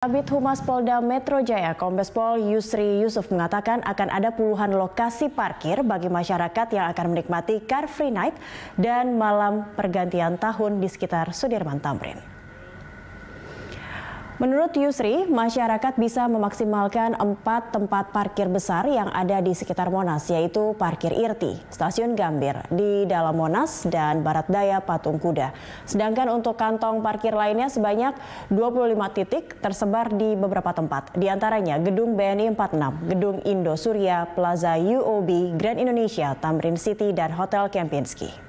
Kabit Humas Polda Metro Jaya, Kombes Pol Yusri Yusuf mengatakan akan ada puluhan lokasi parkir bagi masyarakat yang akan menikmati Car Free Night dan malam pergantian tahun di sekitar Sudirman Tamrin. Menurut Yusri, masyarakat bisa memaksimalkan empat tempat parkir besar yang ada di sekitar Monas, yaitu Parkir Irti, Stasiun Gambir, di dalam Monas, dan Barat Daya Patung Kuda. Sedangkan untuk kantong parkir lainnya sebanyak 25 titik tersebar di beberapa tempat, di antaranya Gedung BNI 46, Gedung Indo Surya, Plaza UOB, Grand Indonesia, Tamrin City, dan Hotel Kempinski.